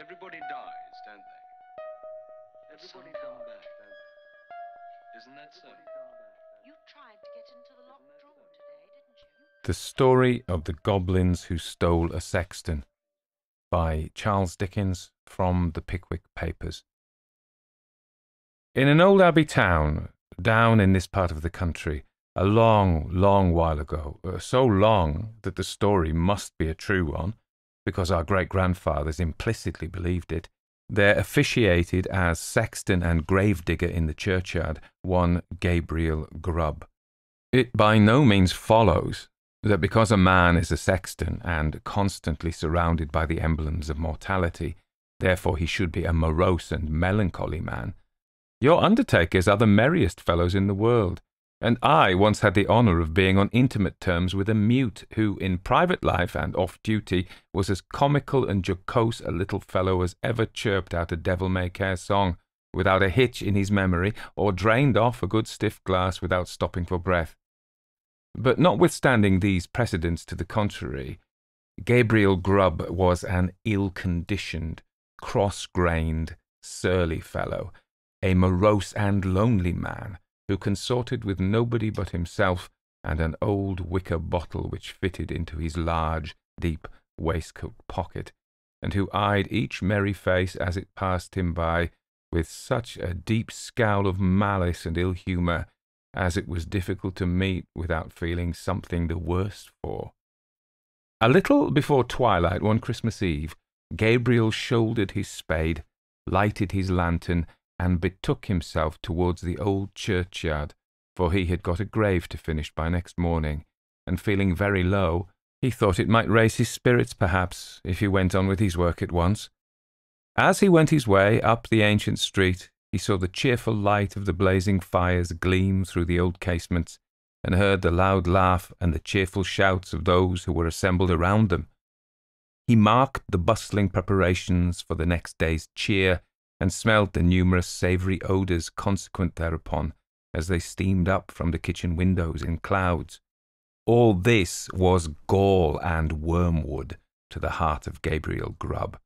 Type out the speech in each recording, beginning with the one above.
Everybody dies, don't they? Everybody come back, don't they? Isn't that so? You tried to get into the locked room today, didn't you? The Story of the Goblins Who Stole a Sexton by Charles Dickens from the Pickwick Papers. In an old abbey town, down in this part of the country, a long, long while ago, uh, so long that the story must be a true one, because our great grandfathers implicitly believed it, there officiated as sexton and gravedigger in the churchyard one Gabriel Grubb. It by no means follows that because a man is a sexton and constantly surrounded by the emblems of mortality, therefore he should be a morose and melancholy man. Your undertakers are the merriest fellows in the world, and I once had the honour of being on intimate terms with a mute who, in private life and off duty, was as comical and jocose a little fellow as ever chirped out a devil may care song, without a hitch in his memory, or drained off a good stiff glass without stopping for breath. But notwithstanding these precedents to the contrary, Gabriel Grubb was an ill-conditioned, cross-grained, surly fellow, a morose and lonely man, who consorted with nobody but himself and an old wicker bottle which fitted into his large, deep waistcoat pocket, and who eyed each merry face as it passed him by with such a deep scowl of malice and ill humour as it was difficult to meet without feeling something the worse for. A little before twilight one Christmas Eve, Gabriel shouldered his spade, lighted his lantern, and betook himself towards the old churchyard, for he had got a grave to finish by next morning, and feeling very low, he thought it might raise his spirits perhaps if he went on with his work at once. As he went his way up the ancient street, he saw the cheerful light of the blazing fires gleam through the old casements, and heard the loud laugh and the cheerful shouts of those who were assembled around them. He marked the bustling preparations for the next day's cheer and smelled the numerous savoury odours consequent thereupon as they steamed up from the kitchen windows in clouds. All this was gall and wormwood to the heart of Gabriel Grubb.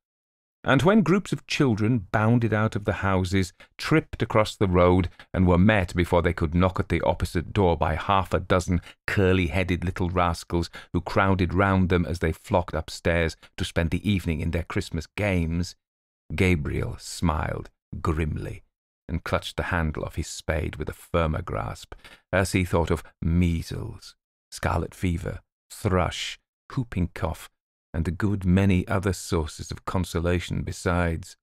And when groups of children bounded out of the houses, tripped across the road, and were met before they could knock at the opposite door by half a dozen curly-headed little rascals who crowded round them as they flocked upstairs to spend the evening in their Christmas games, Gabriel smiled grimly and clutched the handle of his spade with a firmer grasp as he thought of measles, scarlet fever, thrush, whooping cough, and a good many other sources of consolation besides.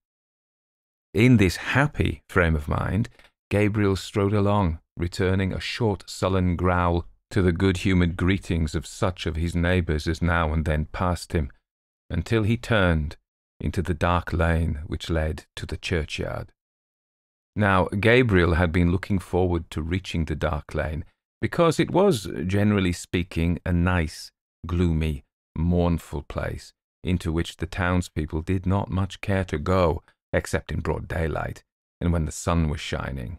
In this happy frame of mind, Gabriel strode along, returning a short sullen growl to the good-humoured greetings of such of his neighbours as now and then passed him, until he turned into the dark lane which led to the churchyard. Now, Gabriel had been looking forward to reaching the dark lane because it was, generally speaking, a nice, gloomy, mournful place into which the townspeople did not much care to go except in broad daylight and when the sun was shining.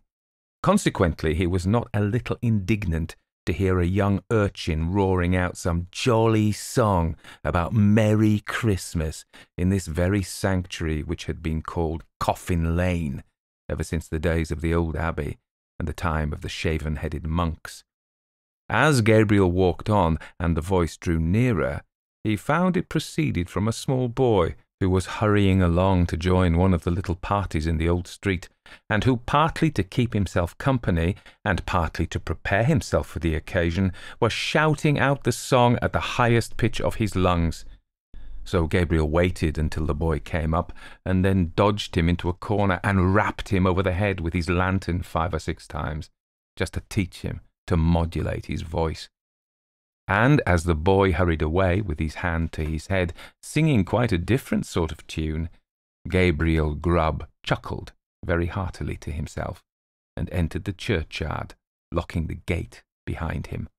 Consequently, he was not a little indignant to hear a young urchin roaring out some jolly song about Merry Christmas in this very sanctuary which had been called Coffin Lane ever since the days of the old abbey and the time of the shaven headed monks. As Gabriel walked on and the voice drew nearer, he found it proceeded from a small boy who was hurrying along to join one of the little parties in the old street, and who, partly to keep himself company and partly to prepare himself for the occasion, was shouting out the song at the highest pitch of his lungs. So Gabriel waited until the boy came up, and then dodged him into a corner and rapped him over the head with his lantern five or six times, just to teach him to modulate his voice. And as the boy hurried away with his hand to his head, singing quite a different sort of tune, Gabriel Grubb chuckled very heartily to himself and entered the churchyard, locking the gate behind him.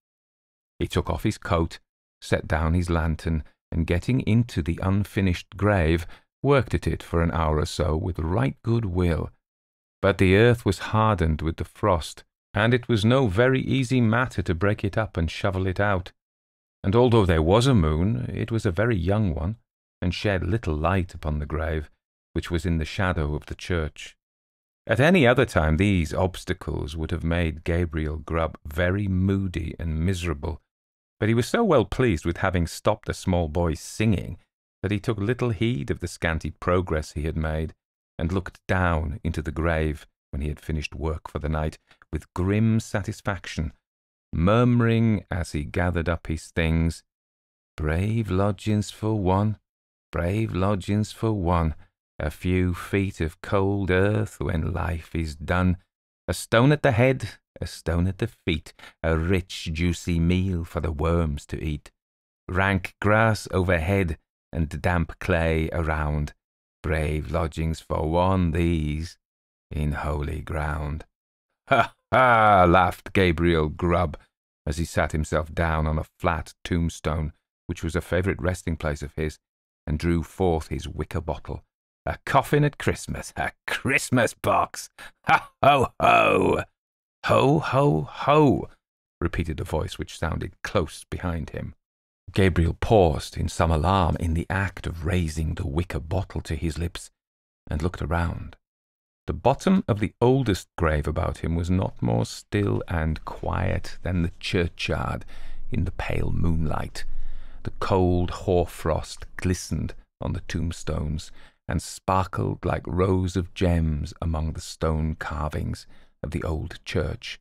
He took off his coat, set down his lantern, and getting into the unfinished grave, worked at it for an hour or so with right good will. But the earth was hardened with the frost, and it was no very easy matter to break it up and shovel it out. And although there was a moon, it was a very young one, and shed little light upon the grave, which was in the shadow of the church. At any other time these obstacles would have made Gabriel Grubb very moody and miserable, but he was so well pleased with having stopped a small boy singing that he took little heed of the scanty progress he had made, and looked down into the grave when he had finished work for the night, with grim satisfaction, murmuring as he gathered up his things, Brave lodgings for one, brave lodgings for one, a few feet of cold earth when life is done, a stone at the head, a stone at the feet, a rich juicy meal for the worms to eat, rank grass overhead and damp clay around, brave lodgings for one these in holy ground. Ha Ah, laughed Gabriel Grubb, as he sat himself down on a flat tombstone, which was a favourite resting place of his, and drew forth his wicker bottle. A coffin at Christmas, a Christmas box! Ha ho ho! Ho ho ho! repeated a voice which sounded close behind him. Gabriel paused in some alarm in the act of raising the wicker bottle to his lips, and looked around. The bottom of the oldest grave about him was not more still and quiet than the churchyard in the pale moonlight. The cold hoar-frost glistened on the tombstones and sparkled like rows of gems among the stone carvings of the old church.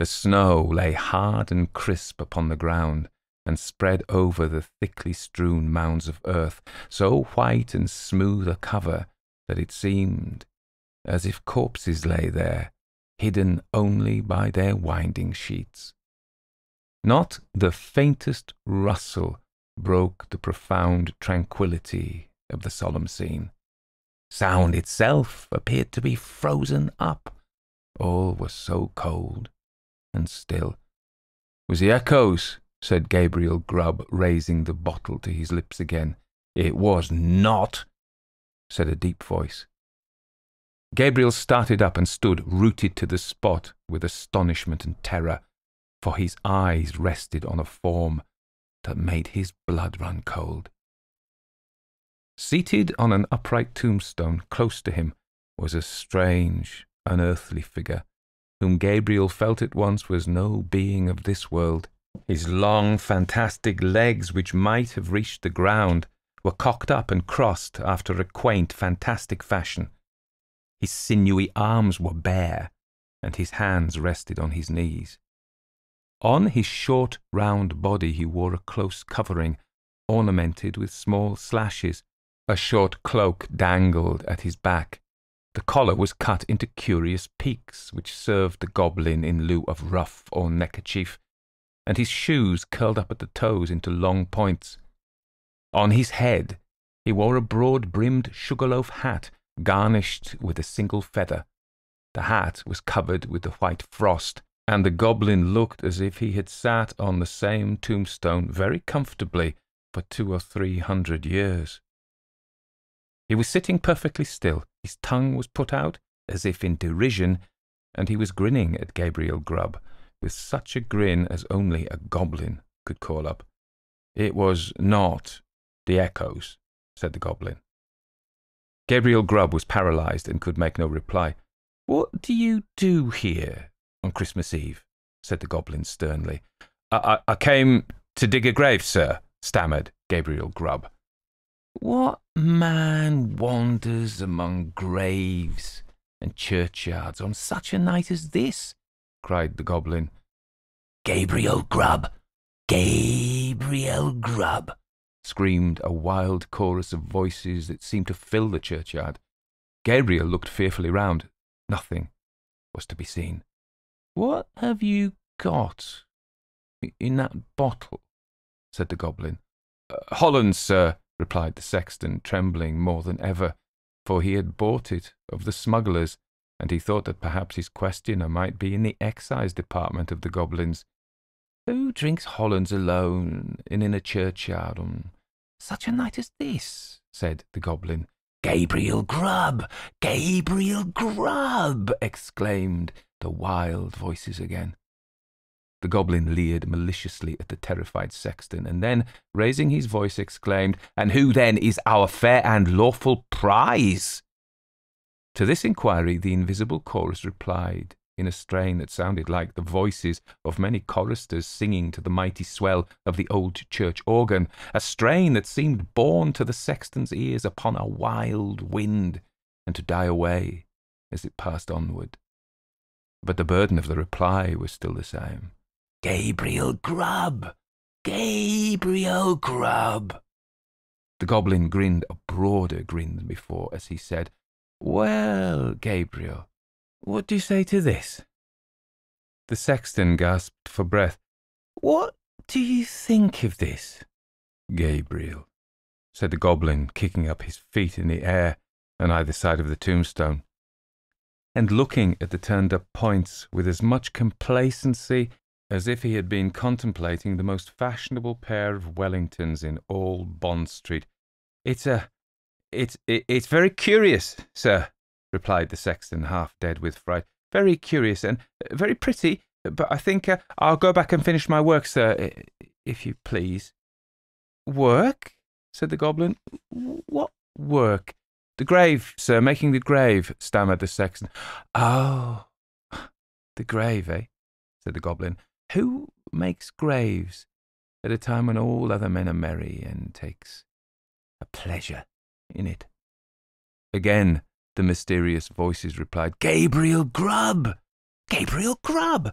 The snow lay hard and crisp upon the ground and spread over the thickly strewn mounds of earth, so white and smooth a cover that it seemed as if corpses lay there, hidden only by their winding sheets. Not the faintest rustle broke the profound tranquillity of the solemn scene. Sound itself appeared to be frozen up. All was so cold and still. It was the echoes, said Gabriel Grubb, raising the bottle to his lips again. It was not, said a deep voice. Gabriel started up and stood rooted to the spot with astonishment and terror, for his eyes rested on a form that made his blood run cold. Seated on an upright tombstone close to him was a strange, unearthly figure, whom Gabriel felt at once was no being of this world. His long, fantastic legs, which might have reached the ground, were cocked up and crossed after a quaint, fantastic fashion his sinewy arms were bare, and his hands rested on his knees. On his short, round body he wore a close covering, ornamented with small slashes. A short cloak dangled at his back. The collar was cut into curious peaks, which served the goblin in lieu of ruff or neckerchief, and his shoes curled up at the toes into long points. On his head he wore a broad-brimmed sugarloaf hat, garnished with a single feather. The hat was covered with the white frost, and the goblin looked as if he had sat on the same tombstone very comfortably for two or three hundred years. He was sitting perfectly still, his tongue was put out, as if in derision, and he was grinning at Gabriel Grubb, with such a grin as only a goblin could call up. It was not the echoes, said the goblin. Gabriel Grubb was paralysed and could make no reply. What do you do here on Christmas Eve? said the goblin sternly. I, I, I came to dig a grave, sir, stammered Gabriel Grubb. What man wanders among graves and churchyards on such a night as this? cried the goblin. Gabriel Grubb! Gabriel Grubb! screamed a wild chorus of voices that seemed to fill the churchyard. Gabriel looked fearfully round. Nothing was to be seen. What have you got in that bottle? said the goblin. Uh, Holland, sir, replied the sexton, trembling more than ever, for he had bought it of the smugglers, and he thought that perhaps his questioner might be in the excise department of the goblins. Who drinks Hollands alone and in a churchyard on such a night as this? said the goblin. Gabriel Grub! Gabriel Grub! exclaimed the wild voices again. The goblin leered maliciously at the terrified sexton, and then, raising his voice, exclaimed, And who then is our fair and lawful prize? To this inquiry the invisible chorus replied, in a strain that sounded like the voices of many choristers singing to the mighty swell of the old church organ, a strain that seemed borne to the sexton's ears upon a wild wind, and to die away as it passed onward. But the burden of the reply was still the same. Gabriel Grubb! Gabriel Grubb! The goblin grinned a broader grin than before as he said, Well, Gabriel, what do you say to this? The sexton gasped for breath. What do you think of this? Gabriel, said the goblin, kicking up his feet in the air on either side of the tombstone, and looking at the turned up points with as much complacency as if he had been contemplating the most fashionable pair of Wellingtons in all Bond Street. It's a. It's, it's very curious, sir, replied the sexton, half dead with fright. Very curious and very pretty, but I think uh, I'll go back and finish my work, sir, if you please. Work? said the goblin. What work? The grave, sir, making the grave, stammered the sexton. Oh, the grave, eh? said the goblin. Who makes graves at a time when all other men are merry and takes a pleasure in it? Again, the mysterious voices replied, Gabriel Grubb! Gabriel Grubb!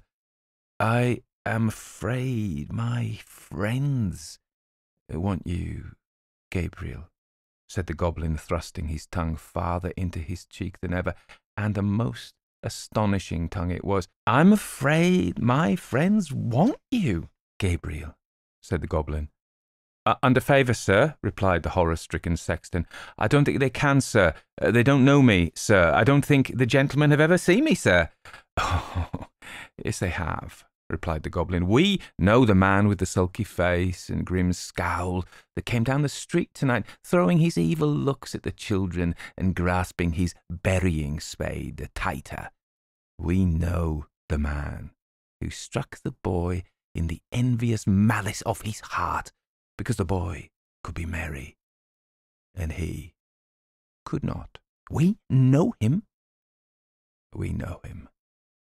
I am afraid my friends want you, Gabriel, said the goblin, thrusting his tongue farther into his cheek than ever, and a most astonishing tongue it was. I'm afraid my friends want you, Gabriel, said the goblin, uh, under favour, sir, replied the horror stricken sexton. I don't think they can, sir. Uh, they don't know me, sir. I don't think the gentlemen have ever seen me, sir. Oh, yes, they have, replied the goblin. We know the man with the sulky face and grim scowl that came down the street tonight, throwing his evil looks at the children and grasping his burying spade tighter. We know the man who struck the boy in the envious malice of his heart because the boy could be merry, and he could not. We know him. We know him.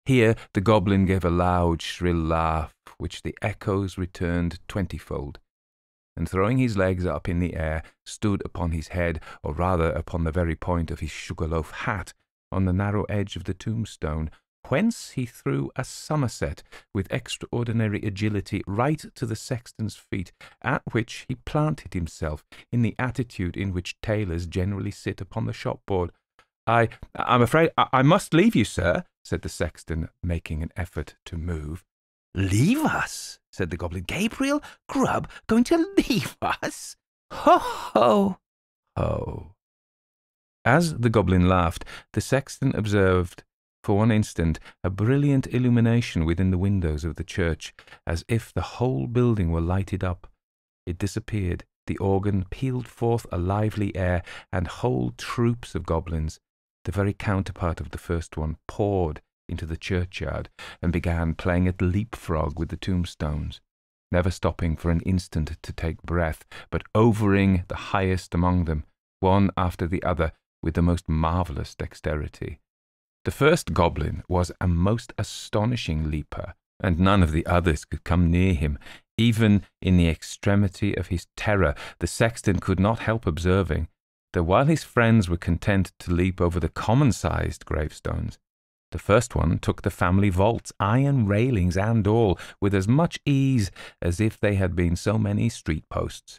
Here the goblin gave a loud, shrill laugh, which the echoes returned twentyfold, and throwing his legs up in the air, stood upon his head, or rather upon the very point of his sugar loaf hat, on the narrow edge of the tombstone, whence he threw a somerset with extraordinary agility right to the sexton's feet, at which he planted himself in the attitude in which tailors generally sit upon the shopboard. I, I'm afraid I, I must leave you, sir, said the sexton, making an effort to move. Leave us, said the goblin. Gabriel Grub going to leave us? Ho, ho, ho. As the goblin laughed, the sexton observed for one instant, a brilliant illumination within the windows of the church, as if the whole building were lighted up. It disappeared, the organ pealed forth a lively air, and whole troops of goblins, the very counterpart of the first one, poured into the churchyard and began playing at leapfrog with the tombstones, never stopping for an instant to take breath, but overing the highest among them, one after the other, with the most marvellous dexterity. The first goblin was a most astonishing leaper, and none of the others could come near him. Even in the extremity of his terror, the sexton could not help observing that while his friends were content to leap over the common sized gravestones, the first one took the family vaults, iron railings and all, with as much ease as if they had been so many street posts.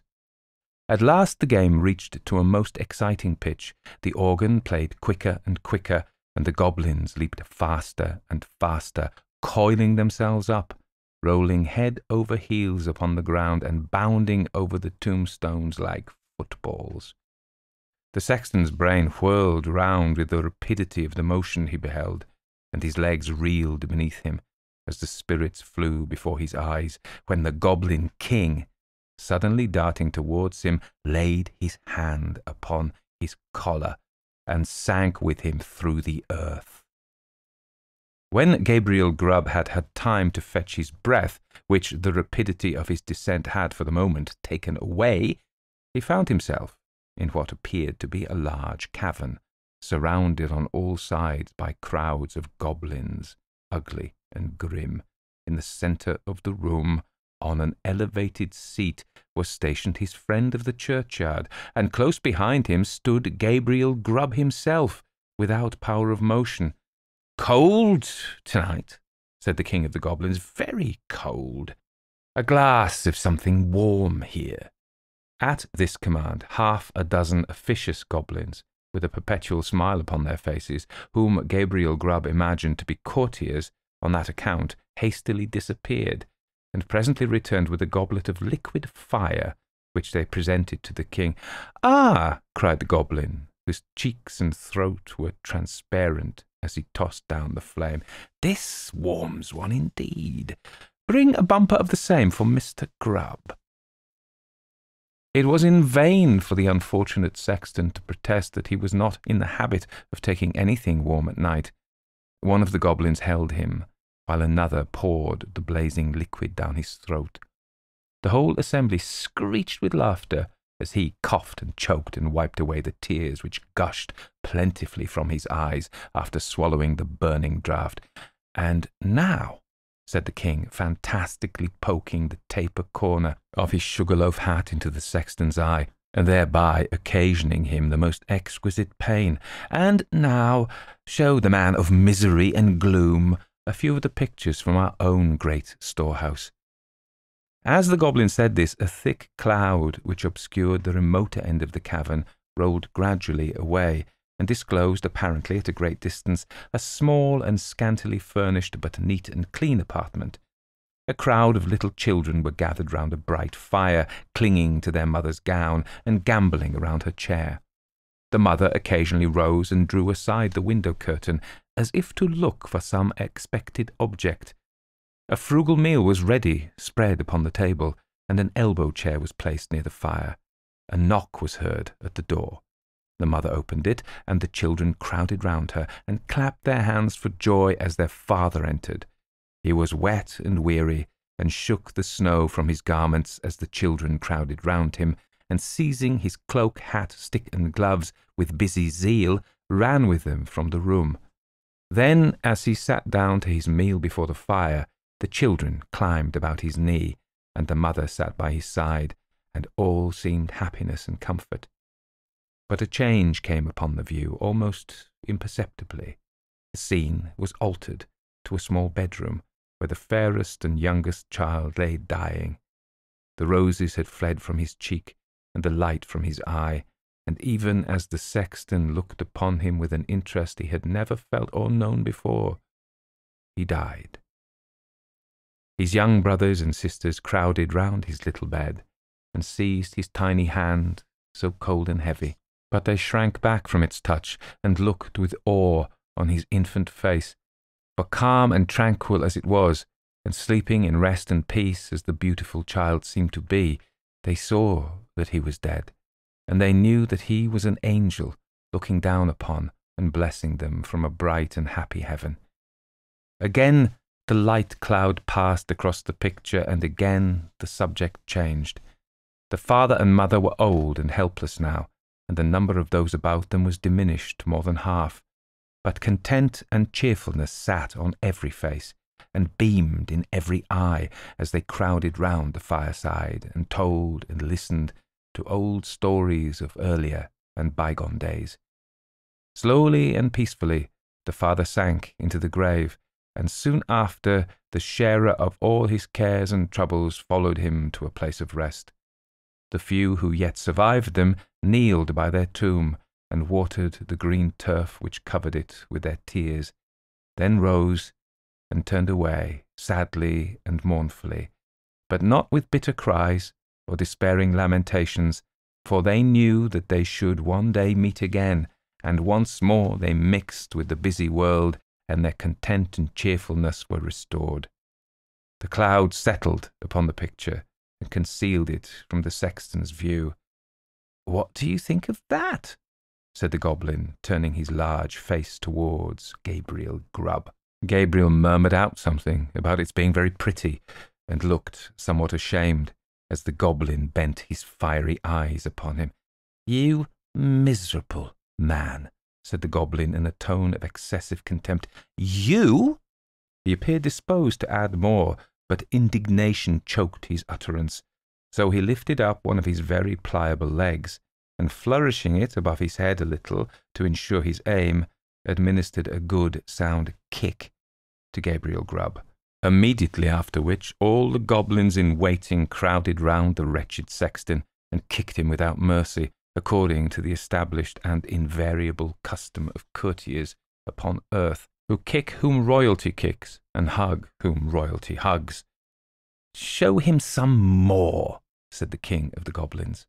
At last the game reached to a most exciting pitch. The organ played quicker and quicker, and the goblins leaped faster and faster, coiling themselves up, rolling head over heels upon the ground and bounding over the tombstones like footballs. The sexton's brain whirled round with the rapidity of the motion he beheld, and his legs reeled beneath him as the spirits flew before his eyes, when the goblin king, suddenly darting towards him, laid his hand upon his collar and sank with him through the earth. When Gabriel Grubb had had time to fetch his breath, which the rapidity of his descent had for the moment taken away, he found himself in what appeared to be a large cavern, surrounded on all sides by crowds of goblins, ugly and grim. In the centre of the room on an elevated seat was stationed his friend of the churchyard, and close behind him stood Gabriel Grubb himself, without power of motion. Cold tonight, said the king of the goblins, very cold. A glass of something warm here. At this command, half a dozen officious goblins, with a perpetual smile upon their faces, whom Gabriel Grubb imagined to be courtiers, on that account hastily disappeared, and presently returned with a goblet of liquid fire, which they presented to the king. Ah! cried the goblin, whose cheeks and throat were transparent as he tossed down the flame. This warms one indeed. Bring a bumper of the same for Mr. Grubb. It was in vain for the unfortunate sexton to protest that he was not in the habit of taking anything warm at night. One of the goblins held him, while another poured the blazing liquid down his throat. The whole assembly screeched with laughter as he coughed and choked and wiped away the tears which gushed plentifully from his eyes after swallowing the burning draught. And now, said the king, fantastically poking the taper corner of his sugarloaf hat into the sexton's eye, and thereby occasioning him the most exquisite pain. And now show the man of misery and gloom a few of the pictures from our own great storehouse. As the goblin said this, a thick cloud which obscured the remoter end of the cavern rolled gradually away and disclosed, apparently at a great distance, a small and scantily furnished but neat and clean apartment. A crowd of little children were gathered round a bright fire, clinging to their mother's gown and gamboling around her chair. The mother occasionally rose and drew aside the window curtain as if to look for some expected object. A frugal meal was ready, spread upon the table, and an elbow chair was placed near the fire. A knock was heard at the door. The mother opened it, and the children crowded round her and clapped their hands for joy as their father entered. He was wet and weary, and shook the snow from his garments as the children crowded round him, and seizing his cloak, hat, stick, and gloves with busy zeal, ran with them from the room. Then, as he sat down to his meal before the fire, the children climbed about his knee, and the mother sat by his side, and all seemed happiness and comfort. But a change came upon the view, almost imperceptibly. The scene was altered to a small bedroom, where the fairest and youngest child lay dying. The roses had fled from his cheek, and the light from his eye, and even as the sexton looked upon him with an interest he had never felt or known before, he died. His young brothers and sisters crowded round his little bed and seized his tiny hand, so cold and heavy. But they shrank back from its touch and looked with awe on his infant face, for calm and tranquil as it was, and sleeping in rest and peace as the beautiful child seemed to be, they saw that he was dead and they knew that he was an angel looking down upon and blessing them from a bright and happy heaven. Again the light cloud passed across the picture, and again the subject changed. The father and mother were old and helpless now, and the number of those about them was diminished more than half. But content and cheerfulness sat on every face, and beamed in every eye as they crowded round the fireside, and told and listened, to old stories of earlier and bygone days. Slowly and peacefully, the father sank into the grave, and soon after, the sharer of all his cares and troubles followed him to a place of rest. The few who yet survived them kneeled by their tomb and watered the green turf which covered it with their tears, then rose and turned away sadly and mournfully, but not with bitter cries, or despairing lamentations, for they knew that they should one day meet again, and once more they mixed with the busy world, and their content and cheerfulness were restored. The cloud settled upon the picture and concealed it from the sexton's view. What do you think of that? said the goblin, turning his large face towards Gabriel Grubb. Gabriel murmured out something about its being very pretty, and looked somewhat ashamed as the goblin bent his fiery eyes upon him. You miserable man, said the goblin in a tone of excessive contempt. You? He appeared disposed to add more, but indignation choked his utterance. So he lifted up one of his very pliable legs, and flourishing it above his head a little to ensure his aim, administered a good sound kick to Gabriel Grubb immediately after which all the goblins in waiting crowded round the wretched sexton and kicked him without mercy, according to the established and invariable custom of courtiers upon earth, who kick whom royalty kicks and hug whom royalty hugs. Show him some more, said the king of the goblins.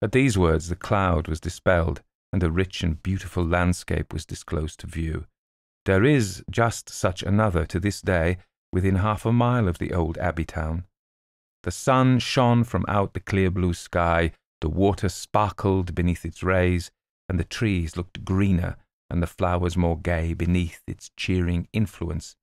At these words the cloud was dispelled, and a rich and beautiful landscape was disclosed to view. There is just such another to this day within half a mile of the old abbey town. The sun shone from out the clear blue sky, the water sparkled beneath its rays, and the trees looked greener and the flowers more gay beneath its cheering influence.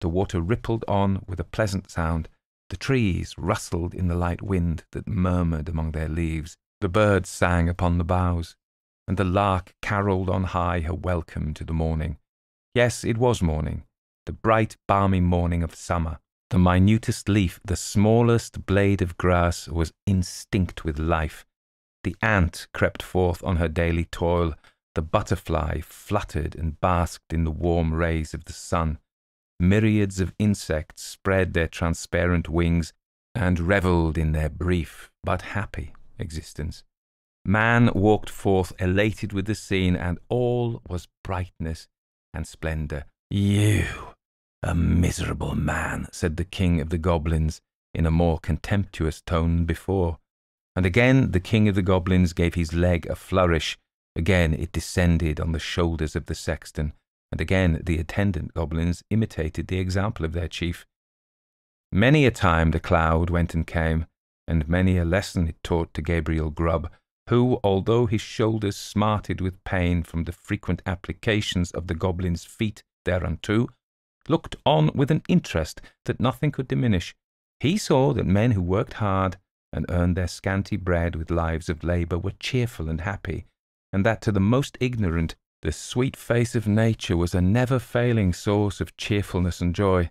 The water rippled on with a pleasant sound. The trees rustled in the light wind that murmured among their leaves. The birds sang upon the boughs, and the lark carolled on high her welcome to the morning. Yes, it was morning, the bright, balmy morning of summer. The minutest leaf, the smallest blade of grass was instinct with life. The ant crept forth on her daily toil, the butterfly fluttered and basked in the warm rays of the sun. Myriads of insects spread their transparent wings and revelled in their brief but happy existence. Man walked forth elated with the scene, and all was brightness and splendour. You, a miserable man, said the king of the goblins in a more contemptuous tone than before. And again the king of the goblins gave his leg a flourish. Again it descended on the shoulders of the sexton, and again the attendant goblins imitated the example of their chief. Many a time the cloud went and came, and many a lesson it taught to Gabriel Grubb, who, although his shoulders smarted with pain from the frequent applications of the goblin's feet, thereunto, looked on with an interest that nothing could diminish. He saw that men who worked hard and earned their scanty bread with lives of labour were cheerful and happy, and that to the most ignorant the sweet face of nature was a never-failing source of cheerfulness and joy.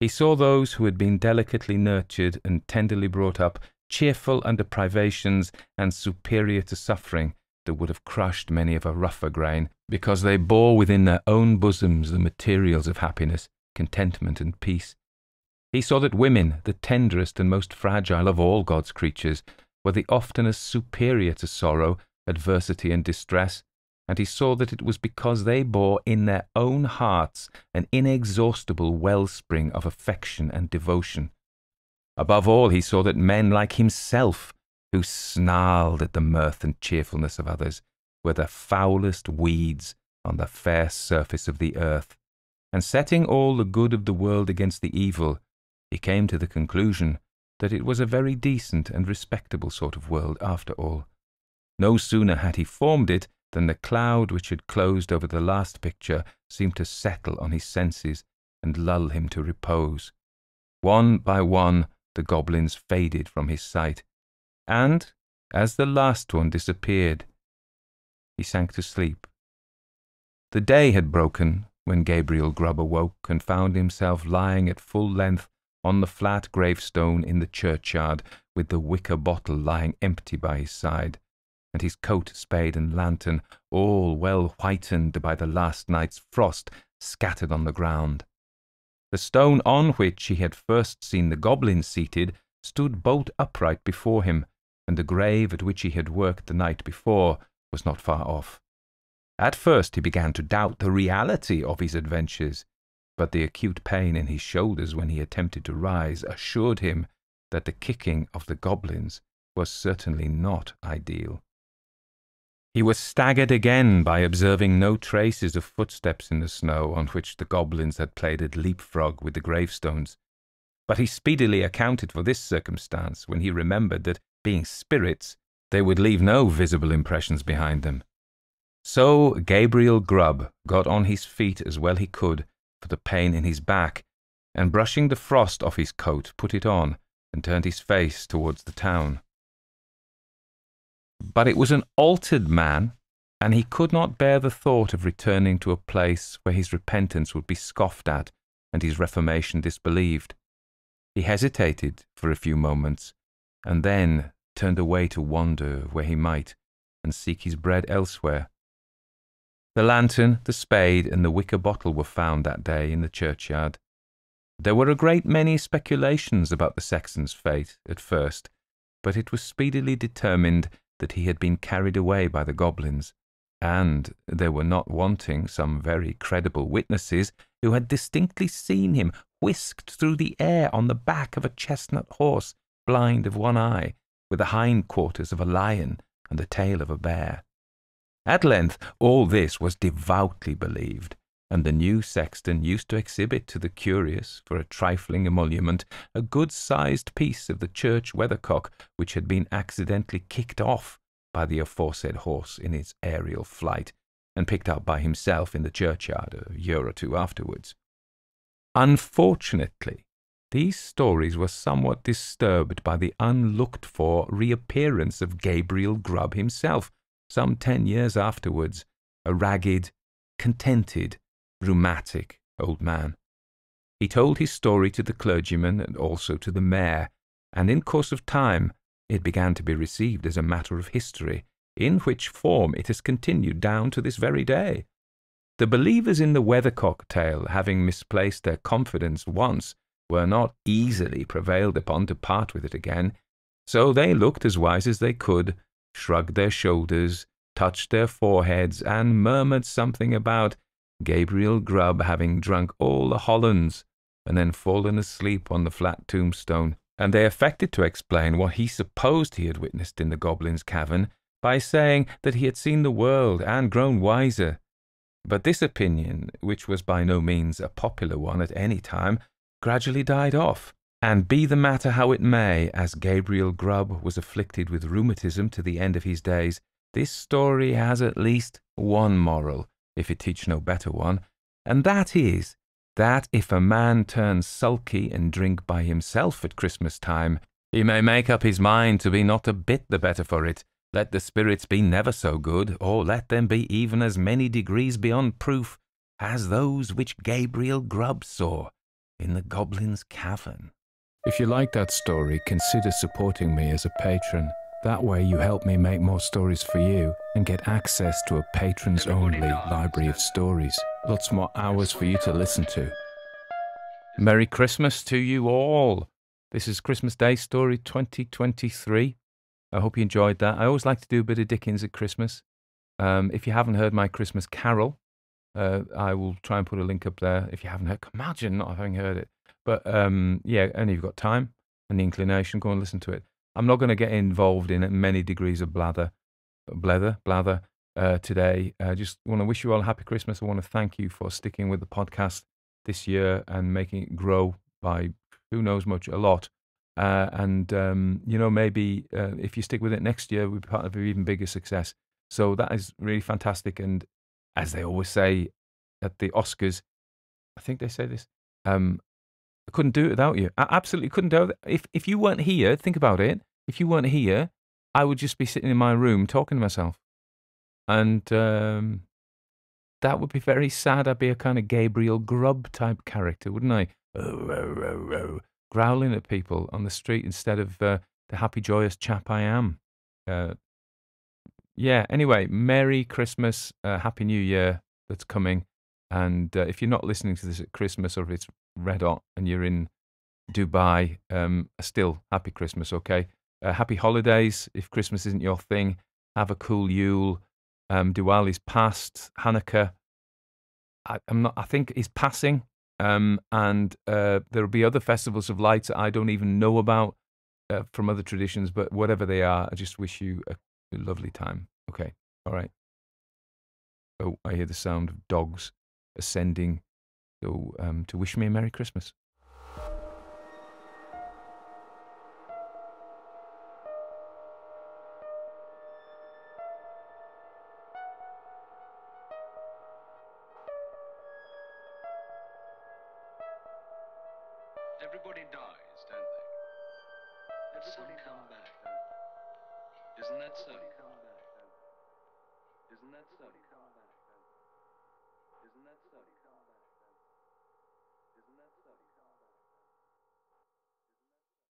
He saw those who had been delicately nurtured and tenderly brought up, cheerful under privations and superior to suffering that would have crushed many of a rougher grain, because they bore within their own bosoms the materials of happiness, contentment, and peace. He saw that women, the tenderest and most fragile of all God's creatures, were the oftenest superior to sorrow, adversity, and distress, and he saw that it was because they bore in their own hearts an inexhaustible wellspring of affection and devotion. Above all, he saw that men like himself, who snarled at the mirth and cheerfulness of others, were the foulest weeds on the fair surface of the earth, and setting all the good of the world against the evil, he came to the conclusion that it was a very decent and respectable sort of world after all. No sooner had he formed it than the cloud which had closed over the last picture seemed to settle on his senses and lull him to repose. One by one the goblins faded from his sight, and, as the last one disappeared, he sank to sleep. The day had broken when Gabriel Grubb awoke and found himself lying at full length on the flat gravestone in the churchyard with the wicker bottle lying empty by his side and his coat, spade, and lantern, all well whitened by the last night's frost, scattered on the ground. The stone on which he had first seen the goblin seated stood bolt upright before him, and the grave at which he had worked the night before was not far off. At first he began to doubt the reality of his adventures, but the acute pain in his shoulders when he attempted to rise assured him that the kicking of the goblins was certainly not ideal. He was staggered again by observing no traces of footsteps in the snow on which the goblins had played at leapfrog with the gravestones, but he speedily accounted for this circumstance when he remembered that, being spirits, they would leave no visible impressions behind them. So Gabriel Grubb got on his feet as well he could for the pain in his back, and brushing the frost off his coat, put it on and turned his face towards the town. But it was an altered man, and he could not bear the thought of returning to a place where his repentance would be scoffed at and his reformation disbelieved. He hesitated for a few moments, and then turned away to wander where he might and seek his bread elsewhere. The lantern, the spade, and the wicker bottle were found that day in the churchyard. There were a great many speculations about the sexton's fate at first, but it was speedily determined that he had been carried away by the goblins, and there were not wanting some very credible witnesses who had distinctly seen him whisked through the air on the back of a chestnut horse, blind of one eye, with the hindquarters of a lion and the tail of a bear. At length all this was devoutly believed, and the new sexton used to exhibit to the curious, for a trifling emolument, a good-sized piece of the church weathercock which had been accidentally kicked off by the aforesaid horse in its aerial flight, and picked up by himself in the churchyard a year or two afterwards. Unfortunately, these stories were somewhat disturbed by the unlooked-for reappearance of Gabriel Grubb himself, some ten years afterwards, a ragged, contented, rheumatic old man. He told his story to the clergyman and also to the mayor, and in course of time it began to be received as a matter of history, in which form it has continued down to this very day. The believers in the weathercock tale, having misplaced their confidence once, were not easily prevailed upon to part with it again, so they looked as wise as they could, shrugged their shoulders, touched their foreheads, and murmured something about Gabriel Grubb having drunk all the Hollands and then fallen asleep on the flat tombstone, and they affected to explain what he supposed he had witnessed in the goblin's cavern by saying that he had seen the world and grown wiser. But this opinion, which was by no means a popular one at any time, gradually died off. And be the matter how it may, as Gabriel Grubb was afflicted with rheumatism to the end of his days, this story has at least one moral, if it teach no better one, and that is that if a man turns sulky and drink by himself at Christmas time, he may make up his mind to be not a bit the better for it, let the spirits be never so good, or let them be even as many degrees beyond proof as those which Gabriel Grubb saw in the Goblin's Cavern. If you like that story, consider supporting me as a patron. That way, you help me make more stories for you and get access to a patrons only library of stories. Lots more hours for you to listen to. Merry Christmas to you all. This is Christmas Day Story 2023. I hope you enjoyed that. I always like to do a bit of Dickens at Christmas. Um, if you haven't heard my Christmas carol, uh, I will try and put a link up there if you haven't heard. Imagine not having heard it. But um, yeah, if you've got time and the inclination, go and listen to it. I'm not going to get involved in many degrees of blather, blather, blather uh, today. I uh, just want to wish you all a happy Christmas. I want to thank you for sticking with the podcast this year and making it grow by who knows much, a lot. Uh, and um, you know maybe uh, if you stick with it next year, we'll be part of an even bigger success. So that is really fantastic, and as they always say at the Oscars, I think they say this. Um, I couldn't do it without you. I absolutely couldn't do it. If if you weren't here, think about it. If you weren't here, I would just be sitting in my room talking to myself, and um, that would be very sad. I'd be a kind of Gabriel Grubb type character, wouldn't I? Oh, oh, oh, oh, growling at people on the street instead of uh, the happy, joyous chap I am. Uh, yeah, anyway, Merry Christmas, uh, Happy New Year that's coming. And uh, if you're not listening to this at Christmas or if it's red hot and you're in Dubai, um, still happy Christmas, okay? Uh, happy holidays if Christmas isn't your thing. Have a cool Yule. Um, Diwali's past. Hanukkah, I, am not. I think is passing. Um, and uh, there will be other festivals of lights that I don't even know about uh, from other traditions. But whatever they are, I just wish you a lovely time. Okay, all right. Oh, I hear the sound of dogs ascending. So, um, to wish me a Merry Christmas.